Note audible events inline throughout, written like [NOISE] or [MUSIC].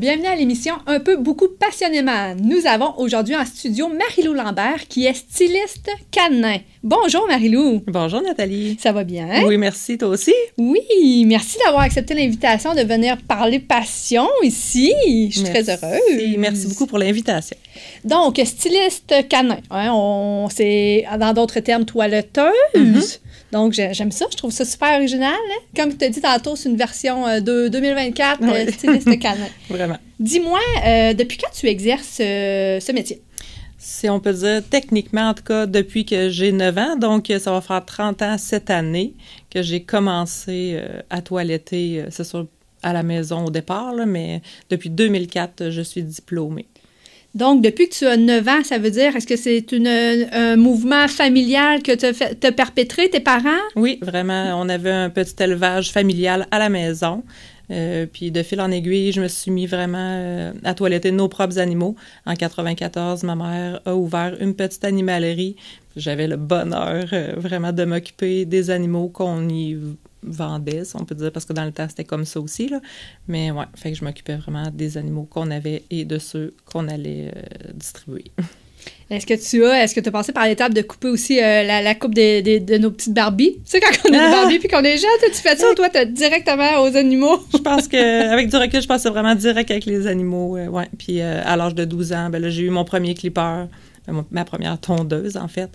bienvenue à l'émission Un peu beaucoup passionnément. Nous avons aujourd'hui en studio Marie-Lou Lambert qui est styliste canin. Bonjour Marilou. Bonjour Nathalie. Ça va bien? Oui, merci, toi aussi. Oui, merci d'avoir accepté l'invitation de venir parler passion ici. Je suis très heureuse. Merci beaucoup pour l'invitation. Donc, styliste canin, hein, on, c'est dans d'autres termes toiletteuse. Mm-hmm. Donc, j'aime ça. Je trouve ça super original. Hein. Comme tu te dit tantôt, c'est une version euh, de 2024 euh, styliste canin. [LAUGHS] Vraiment. Dis-moi, euh, depuis quand tu exerces ce métier? si on peut dire techniquement, en tout cas, depuis que j'ai 9 ans. Donc, ça va faire 30 ans cette année que j'ai commencé euh, à toiletter, euh, c'est sûr, à la maison au départ, mais depuis 2004, je suis diplômée. Donc, depuis que tu as 9 ans, ça veut dire, est-ce que c'est un mouvement familial que tu as perpétré, tes parents? Oui, vraiment. On avait un petit élevage familial à la maison. Euh, puis de fil en aiguille, je me suis mis vraiment euh, à toiletter nos propres animaux. En 94, ma mère a ouvert une petite animalerie. J'avais le bonheur euh, vraiment de m'occuper des animaux qu'on y vendait, on peut dire, parce que dans le temps, c'était comme ça aussi. Mais ouais, fait je m'occupais vraiment des animaux qu'on avait et de ceux qu'on allait distribuer. [LAUGHS] Est-ce que tu as, est-ce que tu as passé par l'étape de couper aussi euh, la, coupe de nos petites Barbies? Tu sais, quand on est des ah! puis qu'on est jeune, tu fais ça, toi, es directement aux animaux? je pense que, avec du recul, je pense vraiment direct avec les animaux, euh, Puis euh, à l'âge de 12 ans, ben j'ai eu mon premier clipper, ma première tondeuse, en fait.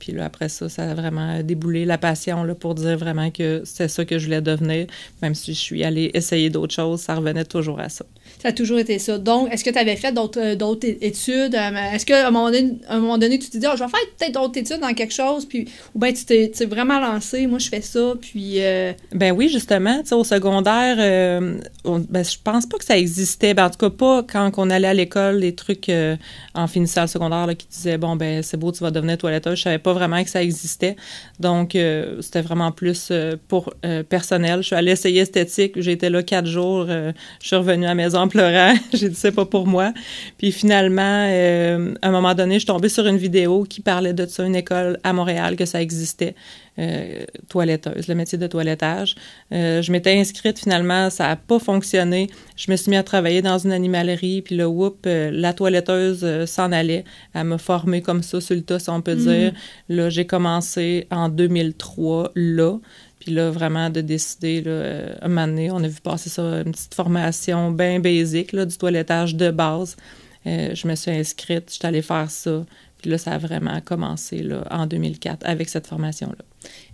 puis là, après ça, ça a vraiment déboulé la passion là, pour dire vraiment que c'est ça que je voulais devenir. Même si je suis allée essayer d'autres choses, ça revenait toujours à ça. Ça a toujours été ça. Donc, est-ce que tu avais fait d'autres euh, études? Euh, est-ce qu'à un, moment donné, tu te dit, ah, je vais faire peut-être d'autres études dans quelque chose? Puis, ou bien tu t'es vraiment lancé, moi, je fais ça. Puis. Euh, ben oui, justement. Au secondaire, ben, je pense pas que ça existait. Ben, en tout cas, pas quand on allait à l'école, les trucs en finissant le secondaire qui disaient, bon, ben c'est beau, tu vas devenir toiletteur. Je savais pas vraiment que ça existait. Donc, c'était vraiment plus pour personnel. Je suis allée essayer esthétique. J'étais là quatre jours. je suis revenue à la maison pleurant. [LAUGHS] j'ai dit, c'est pas pour moi. Puis finalement, euh, à un moment donné, je suis tombée sur une vidéo qui parlait de ça, une école à Montréal, que ça existait, euh, toiletteuse, le métier de toilettage. Euh, je m'étais inscrite finalement, ça n'a pas fonctionné. Je me suis mis à travailler dans une animalerie, puis le whoop, la toiletteuse s'en allait à me former comme ça, sur le tas, on peut mm. dire. Là, j'ai commencé en 2003, là. Puis là, vraiment, de décider, là, euh, un moment on a vu passer ça, une petite formation bien basique, du toilettage de base. Euh, je me suis inscrite, je suis allée faire ça là, ça a vraiment commencé là, en 2004 avec cette formation-là.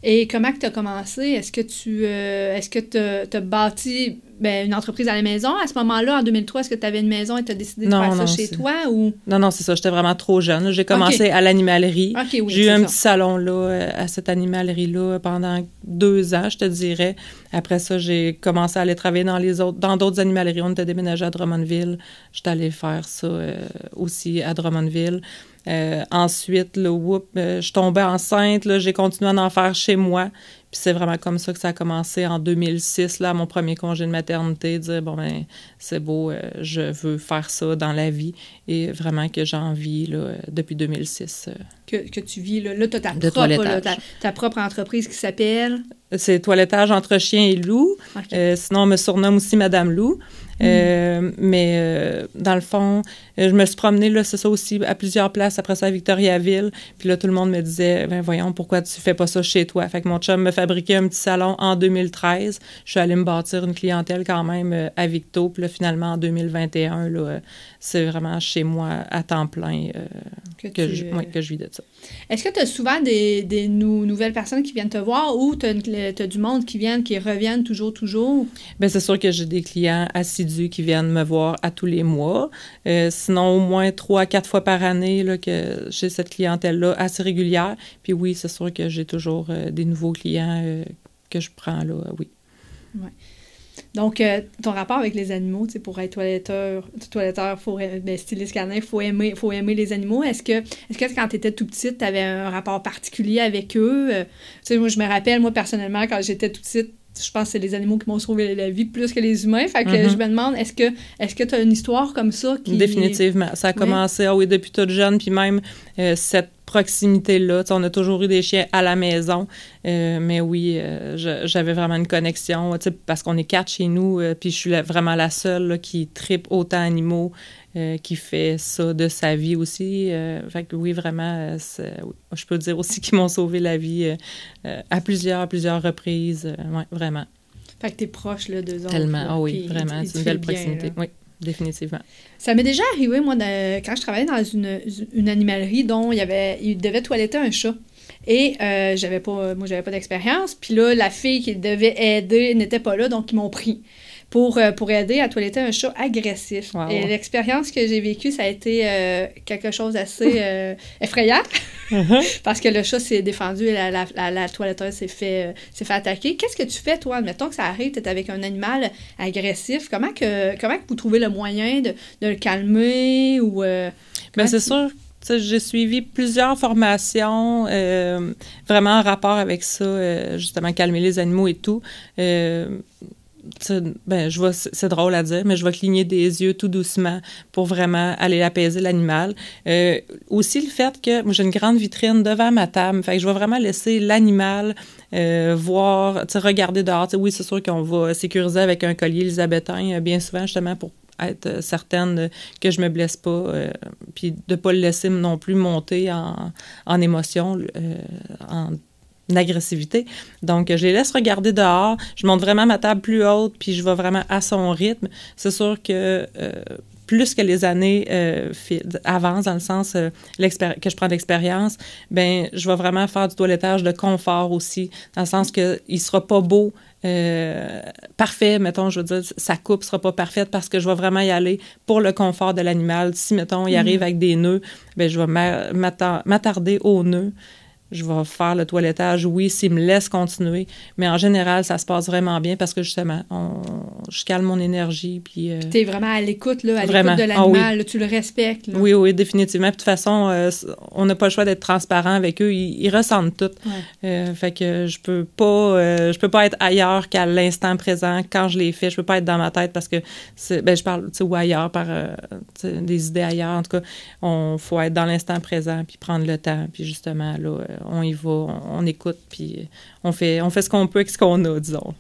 Et comment tu as commencé? Est-ce que tu euh, est-ce que tu as bâti ben, une entreprise à la maison? À ce moment-là, en 2003, est-ce que tu avais une maison et tu as décidé de faire ça chez toi? ou Non, non, c'est ça. J'étais vraiment trop jeune. J'ai commencé à l'animalerie. J'ai eu un petit salon là, euh, à cette animalerie-là pendant deux ans, je te dirais. Après ça, j'ai commencé à aller travailler dans les autres, dans d'autres animaleries. On était déménagé à Drummondville. J'étais allée faire ça euh, aussi à Drummondville. Euh, ensuite, le whoop, euh, je tombais enceinte, j'ai continué à en faire chez moi. Puis c'est vraiment comme ça que ça a commencé en 2006, là, mon premier congé de maternité, dire bon ben c'est beau, euh, je veux faire ça dans la vie et vraiment que j'en vis là, depuis 2006. Que, tu vis là, total tu as ta propre entreprise qui s'appelle c'est toilettage entre chien et loup. Euh, sinon, on me surnomme aussi Madame Loup. Mm. Euh, mais euh, dans le fond, je me suis promenée, là, c'est ça aussi, à plusieurs places, après ça à Victoriaville. Puis là, tout le monde me disait, ben voyons, pourquoi tu fais pas ça chez toi? Fait que mon chum me fabriquait un petit salon en 2013. Je suis allée me bâtir une clientèle quand même à Victo. Puis là, finalement, en 2021, là, c'est vraiment chez moi à temps plein que, je, que je vis de ça. Est-ce que tu as souvent des, nouvelles personnes qui viennent te voir ou tu as, du monde qui vient qui reviennent toujours, toujours? Bien, c'est sûr que j'ai des clients assidus qui viennent me voir à tous les mois. Euh, sinon, au moins trois à quatre fois par année là, que j'ai cette clientèle-là assez régulière. Puis oui, c'est sûr que j'ai toujours euh, des nouveaux clients euh, que je prends là, oui. Donc, euh, ton rapport avec les animaux, tu pour être toiletteur, toiletteur faut, ben, styliste canin, il faut aimer, faut aimer les animaux. Est-ce que, est que quand tu étais tout petite, tu avais un rapport particulier avec eux? Euh, moi, je me rappelle, moi, personnellement, quand j'étais tout petite, je pense que c'est les animaux qui m'ont sauvé la vie plus que les humains. Fait que mm-hmm. je me demande, est-ce que est-ce que tu as une histoire comme ça qui... Définitivement. Ça a commencé, Oh depuis toute jeune, puis même cette euh, proximité-là. On a toujours eu des chiens à la maison, euh, mais oui, euh, j'avais vraiment une connexion, parce qu'on est quatre chez nous, euh, puis je suis vraiment la seule qui tripe autant animaux, qui fait ça de sa vie aussi. fait que oui, vraiment, je peux dire aussi [LAUGHS] qu'ils m'ont sauvé la vie à plusieurs, plusieurs reprises, vraiment. Fait que t'es proche, là, d'eux Tellement, ah oui, vraiment, c'est une belle proximité, oui définitivement. Ça m'est déjà arrivé, moi, quand je travaillais dans une, animalerie dont il y avait, il devait toiletter un chat. Et euh, j'avais pas, moi, j'avais pas d'expérience. Puis là, la fille qui devait aider n'était pas là, donc ils m'ont pris. Euh, pour, aider à toiletter un chat agressif. Et l'expérience que j'ai vécue, ça a été euh, quelque chose d'assez euh, effrayant [LAUGHS] parce que le chat s'est défendu et la, la, toiletteuse s'est fait, fait attaquer. Qu'est-ce que tu fais, toi? Admettons que ça arrive, tu es avec un animal agressif. Comment que, comment que vous trouvez le moyen de, le calmer ou... ben c'est sûr j'ai suivi plusieurs formations vraiment en rapport avec ça, justement calmer les animaux et tout ben, je vois c'est drôle à dire, mais je vais cligner des yeux tout doucement pour vraiment aller apaiser l'animal. Euh, aussi le fait que j'ai une grande vitrine devant ma table, fait que je vais vraiment laisser l'animal euh, voir, regarder dehors. oui, c'est sûr qu'on va sécuriser avec un collier élisabétain euh, bien souvent justement pour être euh, certaine que je me blesse pas, puis de pas le laisser non plus monter en, en émotion, en en d'agressivité. Donc, je les laisse regarder dehors. Je monte vraiment ma table plus haute, puis je vais vraiment à son rythme. C'est sûr que euh, plus que les années euh, avancent, dans le sens euh, que je prends l'expérience, ben je vais vraiment faire du toilettage de confort aussi, dans le sens que il sera pas beau. parfait, mettons, je veux dire, sa coupe sera pas parfaite parce que je vais vraiment y aller pour le confort de l'animal. Si, mettons, il mm-hmm. arrive avec des nœuds, ben je vais m'attarder aux nœuds je vais faire le toilettage, oui, s'il me laisse continuer. Mais en général, ça se passe vraiment bien parce que justement, on, je calme mon énergie. Puis, euh, t'es vraiment à l'écoute, là, à l'écoute de ah l'animal, tu le respectes. Oui, oui, définitivement. de toute façon, euh, on n'a pas le choix d'être transparent avec eux. Ils, ressentent tout. Euh, fait que je peux pas, je peux pas être ailleurs qu'à l'instant présent quand je les fais. Je peux pas être dans ma tête parce que, ben, je parle, tu ou ailleurs par des idées ailleurs. En tout cas, on faut être dans l'instant présent puis prendre le temps. Puis justement, là, on y va, on, écoute, puis on fait, on fait ce qu'on peut avec ce qu'on a, disons.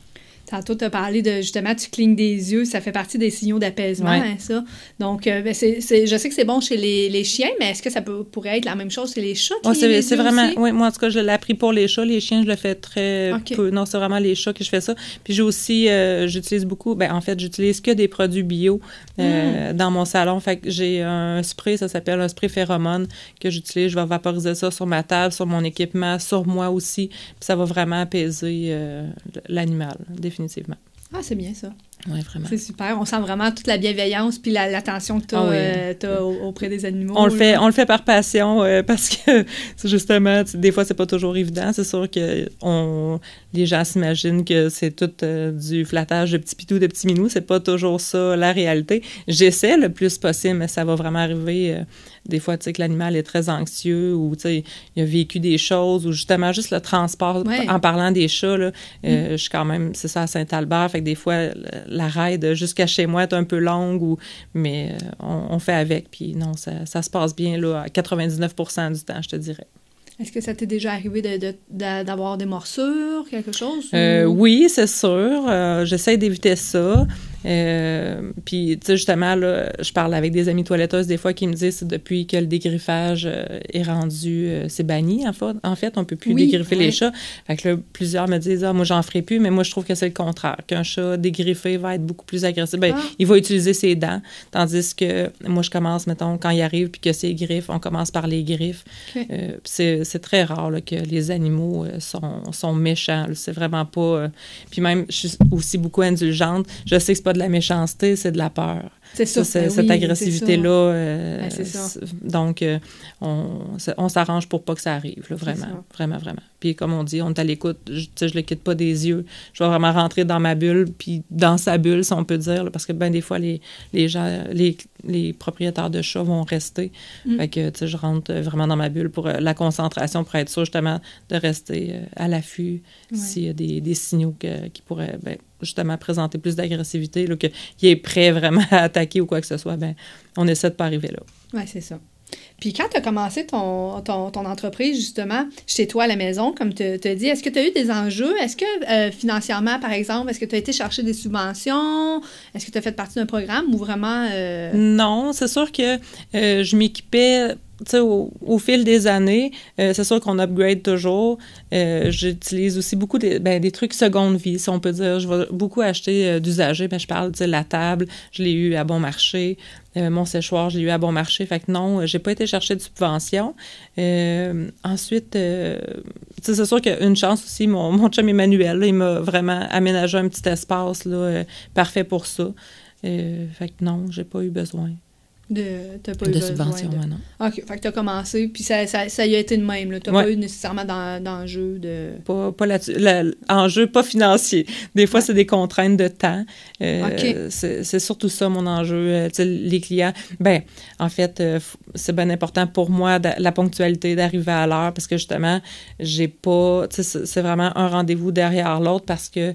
Tantôt, tu as parlé de justement, tu clignes des yeux, ça fait partie des signaux d'apaisement, hein, ça. Donc, euh, ben, je sais que c'est bon chez les, chiens, mais est-ce que ça pourrait être la même chose chez les chats? c'est vraiment, oui, moi en tout cas, je l'ai appris pour les chats. Les chiens, je le fais très peu. Non, c'est vraiment les chats que je fais ça. Puis j'ai aussi, euh, j'utilise beaucoup, ben, en fait, j'utilise que des produits bio euh, hmm. dans mon salon. Fait que j'ai un spray, ça s'appelle un spray phéromone que j'utilise. Je vais vaporiser ça sur ma table, sur mon équipement, sur moi aussi. Puis ça va vraiment apaiser l'animal, définitivement. Ah, c'est bien ça. Oui, vraiment. C'est super. On sent vraiment toute la bienveillance puis l'attention que tu as, ah euh, auprès des animaux. On le fait, on le fait par passion euh, [LAUGHS] parce que [LAUGHS] justement, des fois, c'est pas toujours évident. C'est sûr que on, les gens s'imaginent que c'est tout euh, du flattage de petits pitous, de petits minous. C'est pas toujours ça la réalité. J'essaie le plus possible, mais ça va vraiment arriver euh, des fois, tu sais, que l'animal est très anxieux ou, tu sais, il a vécu des choses ou justement juste le transport. En parlant des chats, là, euh, mm. je suis quand même, c'est ça, à Saint-Albert. Fait que des fois, la ride jusqu'à chez moi est un peu longue, ou, mais on, fait avec. Puis non, ça, ça se passe bien, là, à 99 du temps, je te dirais. Est-ce que ça t'est déjà arrivé d'avoir des morsures, quelque chose? Euh, oui, c'est sûr. Euh, j'essaie d'éviter ça. Euh, puis, tu sais, justement, là, je parle avec des amis toiletteuses des fois qui me disent depuis que le dégriffage euh, est rendu, euh, c'est banni, en fait. En fait, on peut plus dégriffer les chats. Fait que plusieurs me disent, ah, moi, j'en ferai plus, mais moi, je trouve que c'est le contraire, qu'un chat dégriffé va être beaucoup plus agressif. Ben, ah. il va utiliser ses dents, tandis que moi, je commence, mettons, quand il arrive, puis que c'est griffes, on commence par les griffes. c'est très rare que les animaux sont, méchants. C'est vraiment pas. puis même, je suis aussi beaucoup indulgente. Je sais que de la méchanceté, c'est de la peur. C'est ça, ben cette agressivité-là. Euh, ben, donc, euh, on, s'arrange pour pas que ça arrive, vraiment, vraiment, vraiment. Puis comme on dit, on est à l'écoute, je, je le quitte pas des yeux. Je vais vraiment rentrer dans ma bulle, puis dans sa bulle, si on peut dire, parce que ben des fois, les, les gens, les, propriétaires de chats vont rester. Mm. Fait que, tu sais, je rentre vraiment dans ma bulle pour euh, la concentration, pour être sûr justement de rester à l'affût s'il y a des, signaux qui pourraient, ben, justement, présenter plus d'agressivité, qu'il est prêt vraiment à attaquer ou quoi que ce soit, ben, on essaie de pas arriver là. Oui, c'est ça. Puis quand tu as commencé ton, ton, entreprise, justement, chez toi à la maison, comme tu as dit, est-ce que tu as eu des enjeux? Est-ce que euh, financièrement, par exemple, est-ce que tu as été chercher des subventions? Est-ce que tu as fait partie d'un programme ou vraiment... Euh? Non, c'est sûr que euh, je m'équipais au, fil des années, euh, c'est sûr qu'on upgrade toujours. Euh, j'utilise aussi beaucoup ben, des trucs seconde vie, si on peut dire. Je vais beaucoup acheter euh, d'usagers, mais je parle de la table, je l'ai eu à bon marché. mon séchoir, je l'ai eu à bon marché. Fait que non, j'ai pas été chercher de subvention. ensuite, c'est sûr qu'une chance aussi, mon, mon chum Emmanuel, il m'a vraiment aménagé un petit espace là, parfait pour ça. fait que non, j'ai pas eu besoin. De, subvention, maintenant. OK. Fait que t'as commencé, puis ça, ça, ça, y a été de même. tu T'as pas eu nécessairement d'enjeu de... Pas, pas l'enjeu enjeu pas financier. Des fois, c'est des contraintes de temps. Euh, C'est surtout ça, mon enjeu. Euh, les clients... ben en fait, euh, c'est bien important pour moi, la ponctualité, d'arriver à l'heure, parce que justement, j'ai pas... C'est vraiment un rendez-vous derrière l'autre, parce que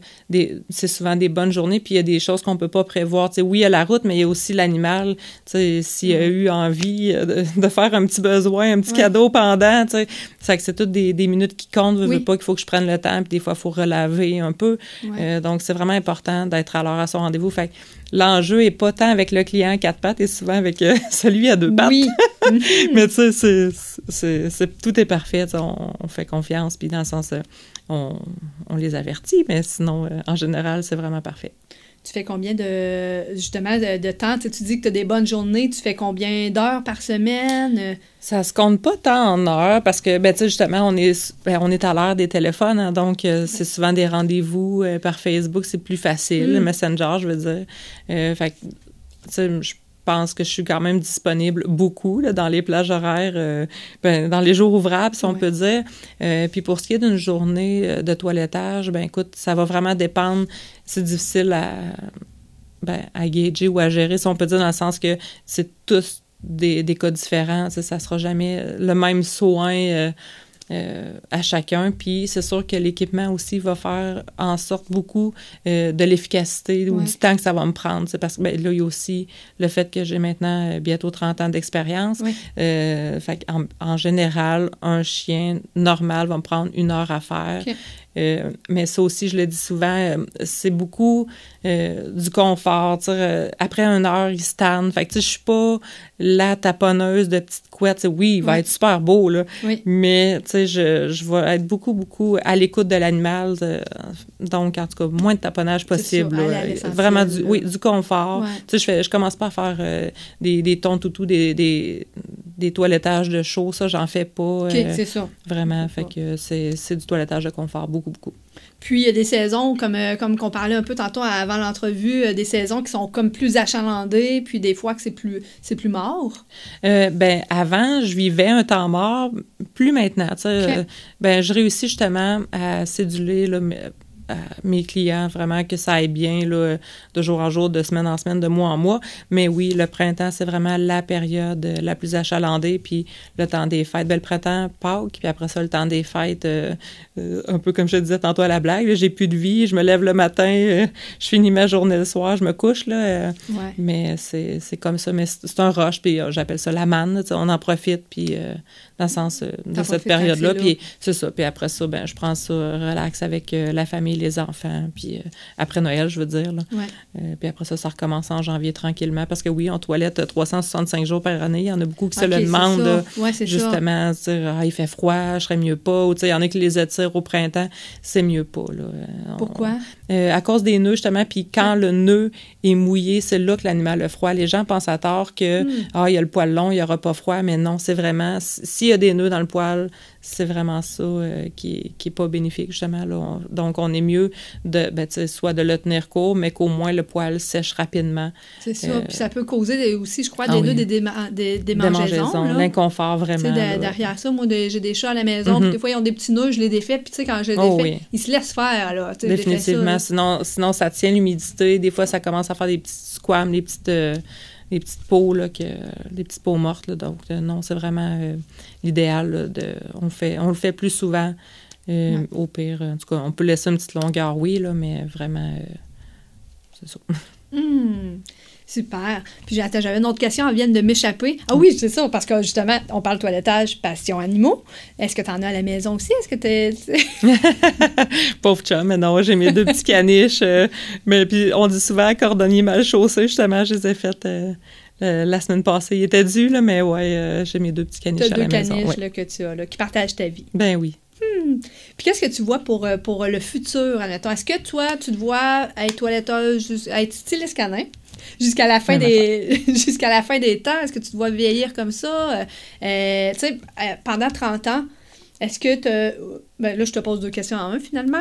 c'est souvent des bonnes journées, puis il y a des choses qu'on peut pas prévoir. sais, oui, il y a la route, mais il y a aussi l'animal. Tu s'il a eu envie euh, de, faire un petit besoin, un petit cadeau pendant, tu sais. C'est que c'est toutes des, minutes qui comptent. Je veux pas qu'il faut que je prenne le temps, puis des fois, il faut relaver un peu. Euh, donc, c'est vraiment important d'être à l'heure à son rendez-vous. Fait l'enjeu est pas tant avec le client à quatre pattes et souvent avec euh, [LAUGHS] celui à deux pattes. Oui. [LAUGHS] Mhm. Mais tu tout est parfait. On, fait confiance, puis dans le sens, on, on les avertit, mais sinon, en général, c'est vraiment parfait. Tu fais combien de justement de, temps? Tu, dis que tu as des bonnes journées, tu fais combien d'heures par semaine? Ça se compte pas tant en heures parce que ben, justement, on est ben, on est à l'heure des téléphones, hein, donc euh, c'est souvent des rendez-vous euh, par Facebook, c'est plus facile, mm. Messenger, je veux dire. Euh, fait je pense que je suis quand même disponible beaucoup dans les plages horaires, euh, ben, dans les jours ouvrables, si on peut dire. Euh, puis pour ce qui est d'une journée euh, de toilettage, ben écoute, ça va vraiment dépendre. C'est difficile à, ben, gager ou à gérer, si on peut dire, dans le sens que c'est tous des, cas différents. Ça ne sera jamais le même soin. Euh, à chacun. Puis c'est sûr que l'équipement aussi va faire en sorte beaucoup euh, de l'efficacité ou du temps que ça va me prendre. C'est parce que ben, là, il y a aussi le fait que j'ai maintenant euh, bientôt 30 ans d'expérience. en, général, un chien normal va me prendre une heure à faire. Euh, mais ça aussi, je le dis souvent, euh, c'est beaucoup euh, du confort. après une heure, il se tanne. Fait ne je suis pas la taponneuse de petites couettes. Oui, il va être super beau, là. Mais je, je vais être beaucoup, beaucoup à l'écoute de l'animal. donc, en tout cas, moins de taponnage possible. vraiment du, oui, du confort. Je, fais, je commence pas à faire des, des tons toutous, des, des, des toilettages de chaud. Ça, j'en fais pas. c'est Vraiment. Fait que c'est du toilettage de confort beaucoup beaucoup, Puis il y a des saisons, comme, euh, comme qu'on parlait un peu tantôt avant l'entrevue, euh, des saisons qui sont comme plus achalandées, puis des fois que c'est plus, c'est plus mort. Euh, ben avant, je vivais un temps mort, plus maintenant. Euh, ben je réussis justement à céduler là, mes clients, vraiment que ça aille bien là, de jour en jour, de semaine en semaine, de mois en mois. Mais oui, le printemps, c'est vraiment la période euh, la plus achalandée, puis le temps des fêtes. Ben, le printemps, Pâques, puis après ça, le temps des fêtes, euh, euh, un peu comme je disais tantôt à la blague, j'ai plus de vie, je me lève le matin, je finis ma journée le soir, je me couche. Là, Mais c'est comme ça, mais c'est un rush, puis j'appelle ça la manne, on en profite, puis dans le sens de cette période-là. Puis c'est ça, puis après ça, ben, je prends ça relax avec la famille les enfants, puis euh, après Noël, je veux dire. Euh, puis après ça, ça recommence en janvier tranquillement. Parce que oui, en toilette 365 euh, jours par année. Il y en a beaucoup qui se le demandent, justement, dire ah, il fait froid, je serais mieux pas. Ou il y en a qui les attirent au printemps, c'est mieux pas. Là. Pourquoi? Euh, à cause des nœuds, justement. Puis quand le nœud est mouillé, c'est là que l'animal a froid. Les gens pensent à tort que, hmm. ah, il y a le poil long, il n'y aura pas froid. Mais non, c'est vraiment, s'il y a des nœuds dans le poil, c'est vraiment ça euh, qui n'est pas bénéfique, justement. donc, on est mieux de, ben, soit de le tenir court, mais qu'au moins le poil sèche rapidement. C'est ça. Euh, puis ça peut causer aussi, je crois, des ah nœuds, des, démangeaisons. l'inconfort, vraiment. derrière ça, moi, j'ai des chats à la maison, puis mm-hmm. des fois, ils ont des petits nœuds, je les défais. Puis, tu sais, quand je les défais, oh ils se laissent faire, là. Définitivement. Sinon, sinon, ça tient l'humidité. Des fois, ça commence à faire des petits squames, des petites, les euh, petites peaux, que, petites peaux mortes. donc, euh, non, c'est vraiment euh, l'idéal. on, on le fait plus souvent. Au pire, en tout cas, on peut laisser une petite longueur, oui, là, mais vraiment, c'est ça. Hmm. Super. Puis attends, j'avais une autre question, elle vient de m'échapper. Ah oui, c'est ça, parce que justement, on parle toilettage, passion animaux. Est-ce que tu en as à la maison aussi? Est-ce que t'es. [LAUGHS] Pauvre chum, mais non, j'ai mes deux petits caniches. Euh, mais puis on dit souvent cordonnier mal chaussé, justement, je les ai faites. Euh, la semaine passée, il était dû, là, mais ouais, euh, j'ai mes deux petits caniches à la deux caniches que tu as, là, qui partagent ta vie. Ben oui. Hmm. Puis qu'est-ce que tu vois pour, pour le futur, admettons? Est-ce que toi, tu te vois être toiletteuse, être styliste canin? jusqu'à la fin des [LAUGHS] jusqu'à la fin des temps. Est-ce que tu te vois vieillir comme ça euh, euh, Tu sais, euh, pendant 30 ans, est-ce que tu ben là je te pose deux questions en un finalement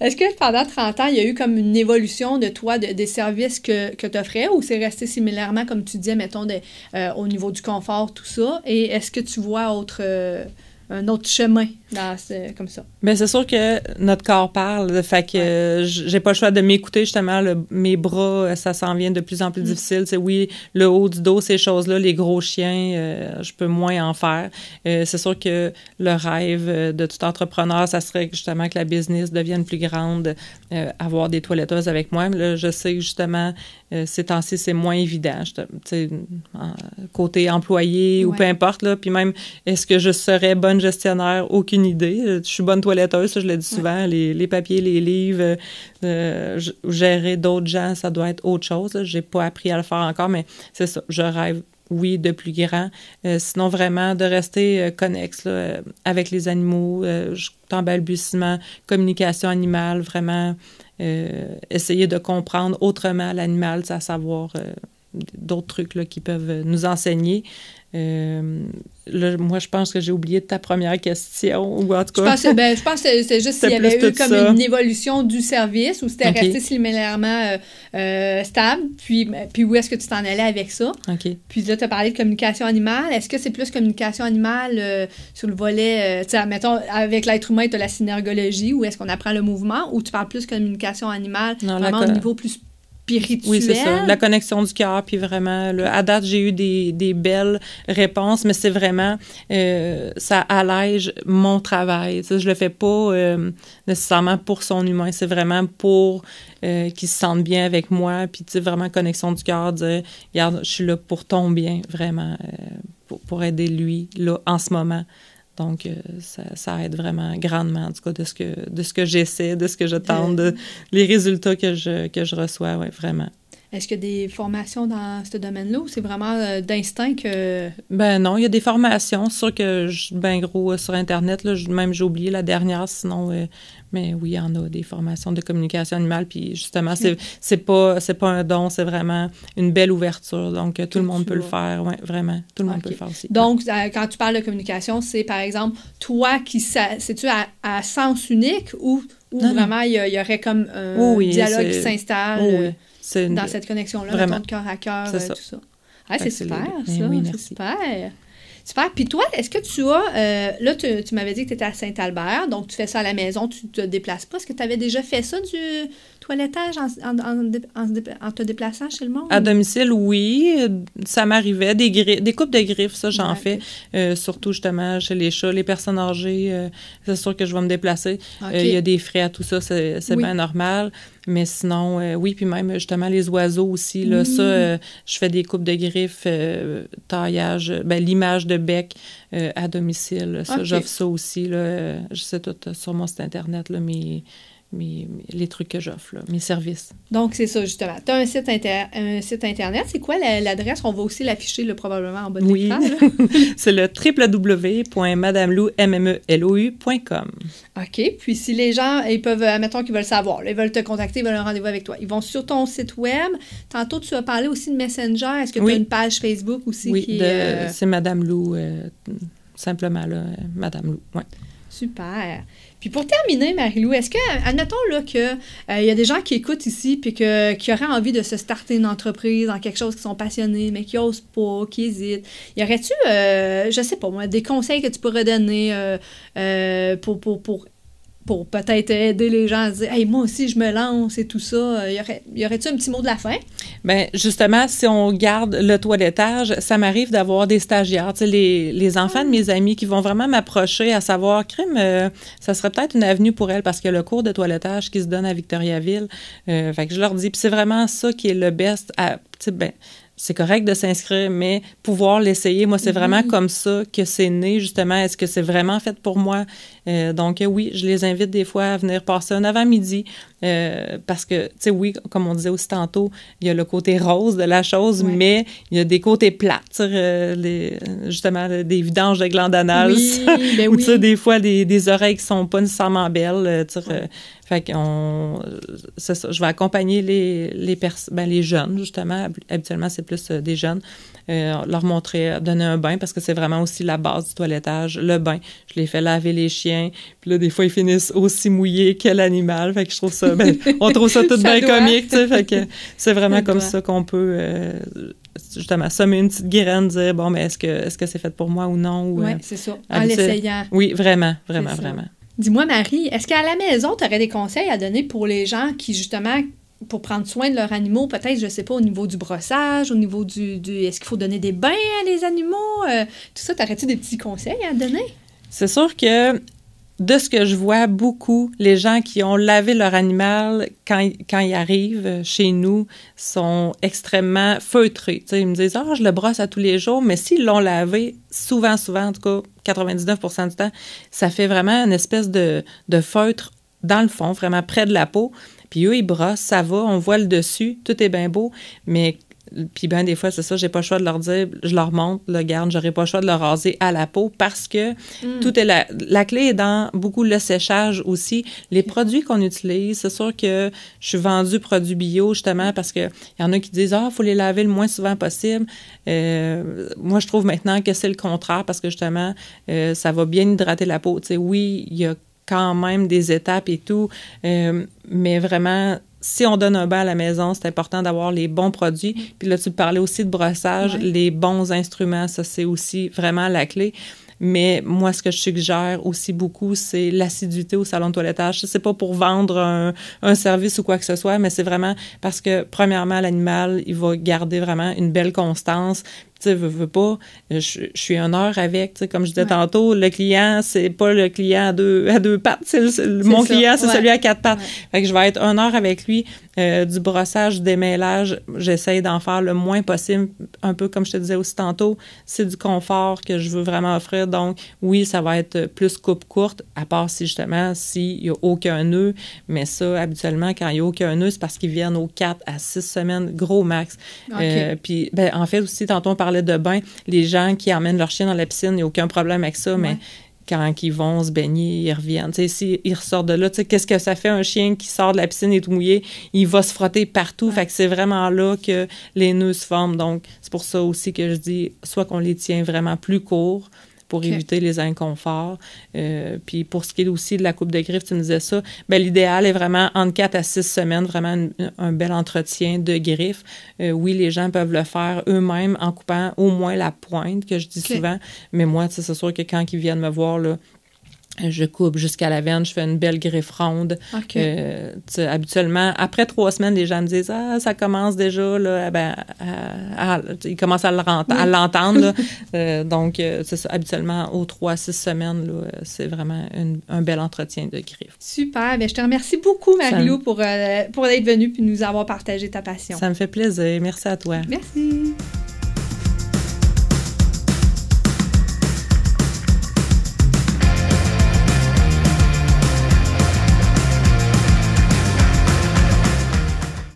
Est-ce que pendant 30 ans, il y a eu comme une évolution de toi des services que, que tu offrais ou c'est resté similairement comme tu disais mettons de, au niveau du confort tout ça et est-ce que tu vois autre un autre chemin comme ça. Mais ben, c'est sûr que notre corps parle, fait que j'ai pas le choix de m'écouter justement. mes bras, euh, ça s'en vient de plus en plus mm. difficile. C'est oui, le haut du dos, ces choses-là, les gros chiens, euh, je peux moins en faire. Euh, c'est sûr que le rêve de tout entrepreneur, ça serait justement que la business devienne plus grande, avoir des toiletteuses avec moi. là, je sais que justement ces temps-ci, c'est moins évident. côté employé ou peu importe là. Puis même, est-ce que je serais bonne gestionnaire? Aucune idée. Euh, je suis bonne toiletteuse, je l'ai dit souvent. Les, papiers, les livres, euh, euh, gérer d'autres gens, ça doit être autre chose. J'ai pas appris à le faire encore, mais c'est ça. Je rêve, oui, de plus grand. sinon, vraiment, de rester connexe avec les animaux, en balbutiement, communication animale, vraiment essayer de comprendre autrement l'animal, à savoir d'autres trucs là, qui peuvent euh, nous enseigner. Euh, moi, je pense que j'ai oublié ta première question, ou en tout cas... Ben, je pense, que c'est juste s'il y avait eu comme une évolution du service ou c'était resté similairement euh, stable, puis, puis où est-ce que tu t'en allais avec ça. Puis là, tu as parlé de communication animale. Est-ce que c'est plus communication animale sur le volet, tu sais, mettons, avec l'être humain, tu as la synergologie, ou est-ce qu'on apprend le mouvement, ou tu parles plus communication animale, vraiment au niveau plus oui, c'est ça. La connexion du cœur, puis vraiment, à date, j'ai eu des, belles réponses, mais c'est vraiment, euh, ça allège mon travail. Je je le fais pas euh, nécessairement pour son humain, c'est vraiment pour euh, qu'il se sente bien avec moi, puis tu vraiment connexion du cœur, dire, je suis là pour ton bien, vraiment, pour, pour aider lui, là, en ce moment. Donc, euh, ça, aide vraiment grandement, en tout cas, de ce que, de ce que j'essaie, de ce que je tente, les résultats que je, que je reçois, oui, vraiment. Est-ce qu'il y a des formations dans ce domaine-là ou c'est vraiment euh, d'instinct que. Ben non, il y a des formations. C'est sûr que je ben gros euh, sur Internet, là, même j'ai oublié la dernière, sinon. Euh, mais oui, il y en a des formations de communication animale. Puis justement, c'est, c'est, pas, c'est pas un don, c'est vraiment une belle ouverture. Donc tout, le monde peut le faire. Oui, vraiment. Tout le monde peut le faire aussi. Donc, quand tu parles de communication, c'est par exemple toi qui. C'est-tu à, sens unique ou, vraiment il y, aurait comme un dialogue qui s'installe? dans cette connexion-là, de cœur à cœur, euh, tout ça. Ah, c'est super, ça. Ben c'est super. Super. Puis toi, est-ce que tu as. Euh, là, tu, m'avais dit que tu étais à Saint-Albert, donc tu fais ça à la maison, tu te déplaces pas. Est-ce que tu avais déjà fait ça du toilettage en, te déplaçant chez le monde? À domicile, oui. Ça m'arrivait. Des, des coupes de griffes, ça, j'en fais. Euh, surtout, justement, chez les chats, les personnes âgées, c'est sûr que je vais me déplacer. Il y a des frais à tout ça, c'est bien normal. Mais sinon, euh, oui, puis même justement les oiseaux aussi. Là, Ça, euh, je fais des coupes de griffes, euh, taillage, ben, l'image de bec à domicile. Ça, j'offre ça aussi. Là, je sais tout sur mon site Internet, là, mais mes, les trucs que j'offre, mes services. Donc, c'est ça, justement. Tu as un site, site Internet. C'est quoi l'adresse? On va aussi l'afficher probablement en bas de oui. [LAUGHS] c'est le www.madamelou.com. E OK. Puis, si les gens, ils peuvent, admettons euh, qu'ils veulent savoir, ils veulent te contacter, ils veulent un rendez-vous avec toi, ils vont sur ton site Web. Tantôt, tu as parlé aussi de Messenger. Est-ce que tu as une page Facebook aussi? Oui, euh, c'est Madame Lou, euh, simplement, là, Madame Lou. Ouais. Super. Puis pour terminer, Marie-Lou, est-ce que, admettons là qu'il euh, y a des gens qui écoutent ici puis que, qui auraient envie de se starter une entreprise en quelque chose qui sont passionnés, mais qui n'osent pas, qui hésitent. Y aurait-tu, euh, je sais pas moi, des conseils que tu pourrais donner euh, pour, pour, pour pour peut-être aider les gens à dire moi aussi, je me lance et tout ça. Euh, y aurait-tu y aurait un petit mot de la fin? Bien, justement, si on garde le toilettage, ça m'arrive d'avoir des stagiaires, les, les enfants de ah. mes amis qui vont vraiment m'approcher à savoir Crime, euh, ça serait peut-être une avenue pour elles parce que le cours de toilettage qui se donne à Victoriaville. Euh, fait que je leur dis, puis c'est vraiment ça qui est le best à. Ben, c'est correct de s'inscrire, mais pouvoir l'essayer, moi, c'est vraiment mm-hmm. comme ça que c'est né, justement. Est-ce que c'est vraiment fait pour moi? Euh, donc, oui, je les invite des fois à venir passer un avant-midi euh, parce que, tu sais, oui, comme on disait aussi tantôt, il y a le côté rose de la chose, mais il y a des côtés plates, euh, les, justement, des vidanges de glandes anales, oui, ben tu sais, des fois, des, oreilles qui sont pas nécessairement belles. Fait qu'on, ça, je vais accompagner les, les, ben, les jeunes, justement. Habituellement, c'est plus des jeunes. leur montrer, donner un bain, parce que c'est vraiment aussi la base du toilettage, le bain. Je les fais laver les chiens puis là, des fois, ils finissent aussi mouillés que l'animal. Fait que je trouve ça, ben, on trouve ça tout [LAUGHS] bien comique, tu sais. Fait que c'est vraiment comme ça qu'on peut, euh, justement, semer une petite graine, dire, bon, mais est-ce que c'est -ce que fait pour moi ou non? oui, euh, c'est ça. En l'essayant. Oui, vraiment, vraiment, vraiment. Dis-moi, Marie, est-ce qu'à la maison, tu aurais des conseils à donner pour les gens qui, justement, pour prendre soin de leurs animaux, peut-être, je sais pas, au niveau du brossage, au niveau du... Est-ce qu'il faut donner des bains à les animaux? Euh, tout ça, t'aurais-tu des petits conseils à donner? C'est sûr que de ce que je vois beaucoup, les gens qui ont lavé leur animal quand, quand ils arrivent euh, chez nous sont extrêmement feutrés. ils me disent Ah, je le brosse à tous les jours, mais s'ils l'ont lavé, souvent, souvent, en tout cas, 99 du temps, ça fait vraiment une espèce de, de feutre dans le fond, vraiment près de la peau. Puis eux, ils brossent, ça va, on voit le dessus, tout est bien beau. Mais puis bien des fois, c'est ça, j'ai pas le choix de leur dire, je leur montre, le garde, j'aurais pas le choix de le raser à la peau parce que mm. tout est la, la clé est dans beaucoup le séchage aussi. Les produits qu'on utilise, c'est sûr que je suis vendue produits bio justement parce que y en a qui disent ah faut les laver le moins souvent possible. Euh, moi, je trouve maintenant que c'est le contraire parce que justement euh, ça va bien hydrater la peau. Tu sais, oui, il y a quand même des étapes et tout, euh, mais vraiment si on donne un bain à la maison, c'est important d'avoir les bons produits. Mm. Puis là, tu parlais aussi de brossage, les bons instruments, ça c'est aussi vraiment la clé. Mais moi, ce que je suggère aussi beaucoup, c'est l'assiduité au salon de toilettage. C'est pas pour vendre un, un, service ou quoi que ce soit, mais c'est vraiment parce que, premièrement, l'animal, il va garder vraiment une belle constance sais, veux, pas, euh, je, suis une heure avec, comme je disais tantôt, le client, c'est pas le client à deux, à pattes, mon client, c'est celui à quatre pattes. que je vais être une heure avec lui, euh, du brossage, des démêlage, j'essaie d'en faire le moins possible, un peu comme je te disais aussi tantôt, c'est du confort que je veux vraiment offrir, donc oui, ça va être plus coupe courte, à part si justement, s'il y a aucun nœud, mais ça, habituellement, quand il y a aucun nœud, c'est parce qu'ils viennent aux quatre à six semaines, gros max. Euh, puis, ben, en fait, aussi, tantôt, on parlait de bain, les gens qui emmènent leur chien dans la piscine, il n'y a aucun problème avec ça, mais quand ils vont se baigner, ils reviennent. S'ils ils ressortent de là, qu'est-ce que ça fait un chien qui sort de la piscine et mouillé? Il va se frotter partout. que c'est vraiment là que les nœuds se forment. Donc, c'est pour ça aussi que je dis, soit qu'on les tient vraiment plus courts, pour éviter les inconforts. Euh, puis pour ce qui est aussi de la coupe de griffes, tu nous disais ça, ben, l'idéal est vraiment entre quatre à six semaines, vraiment un bel entretien de griffes. Euh, oui, les gens peuvent le faire eux-mêmes en coupant au moins la pointe, que je dis souvent, mais moi, c'est sûr que quand ils viennent me voir, là, je coupe jusqu'à la veine, je fais une belle griffe ronde. Euh, habituellement, après trois semaines, les gens me disent Ah, ça commence déjà, là, ah, ben, ah, ah, ils commencent à l'entendre. donc, habituellement, aux trois, six semaines, c'est vraiment un bel entretien de griffe. Super. Ben, je te remercie beaucoup, Mario pour, euh, pour être venue puis nous avoir partagé ta passion. Ça me fait plaisir. Merci à toi. Merci.